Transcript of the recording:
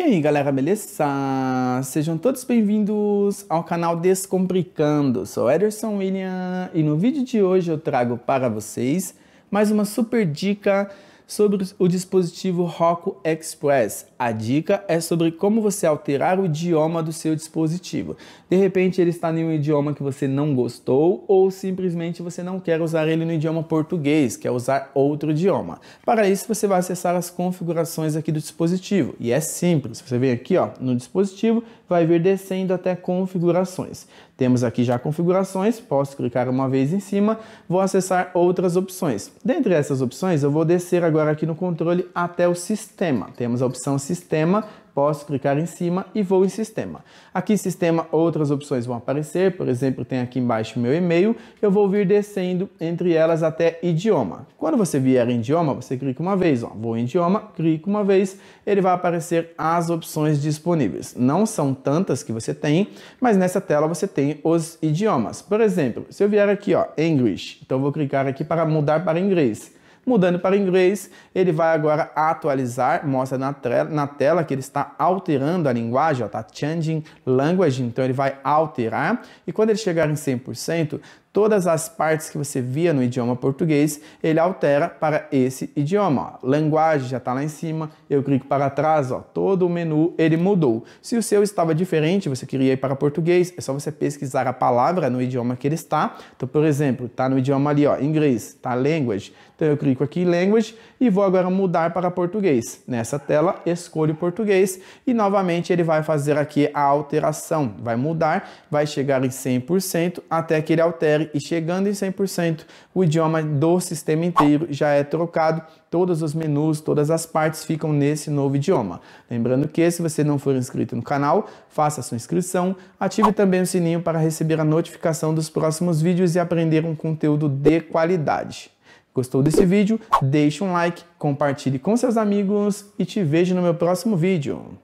E aí galera, beleza? Sejam todos bem-vindos ao canal Descomplicando. Sou Ederson William e no vídeo de hoje eu trago para vocês mais uma super dica sobre o dispositivo Roku Express. A dica é sobre como você alterar o idioma do seu dispositivo. De repente ele está em um idioma que você não gostou ou simplesmente você não quer usar ele no idioma português, quer usar outro idioma. Para isso você vai acessar as configurações aqui do dispositivo e é simples. Você vem aqui ó, no dispositivo, vai ver descendo até configurações. Temos aqui já configurações, posso clicar uma vez em cima, vou acessar outras opções. Dentre essas opções, eu vou descer agora aqui no controle até o sistema. Temos a opção sistema, posso clicar em cima e vou em sistema. Aqui em sistema outras opções vão aparecer, por exemplo, tem aqui embaixo meu e-mail, eu vou vir descendo entre elas até idioma. Quando você vier em idioma, você clica uma vez, ó, vou em idioma, clica uma vez, ele vai aparecer as opções disponíveis. Não são tantas que você tem, mas nessa tela você tem os idiomas. Por exemplo, se eu vier aqui, ó, English, então vou clicar aqui para mudar para inglês. Mudando para inglês, ele vai agora atualizar, mostra na, na tela que ele está alterando a linguagem, está changing language, então ele vai alterar. E quando ele chegar em 100%, todas as partes que você via no idioma português, ele altera para esse idioma. Ó. Linguagem já está lá em cima, eu clico para trás, ó, todo o menu ele mudou. Se o seu estava diferente, você queria ir para português, é só você pesquisar a palavra no idioma que ele está. Então, por exemplo, está no idioma ali, ó, inglês, está language. Então eu clico aqui em language e vou agora mudar para português. Nessa tela, escolho português e novamente ele vai fazer aqui a alteração, vai mudar, vai chegar em 100% até que ele altere série e chegando em 100%, o idioma do sistema inteiro já é trocado, todos os menus, todas as partes ficam nesse novo idioma. Lembrando que se você não for inscrito no canal, faça sua inscrição, ative também o sininho para receber a notificação dos próximos vídeos e aprender um conteúdo de qualidade. Gostou desse vídeo? Deixe um like, compartilhe com seus amigos e te vejo no meu próximo vídeo.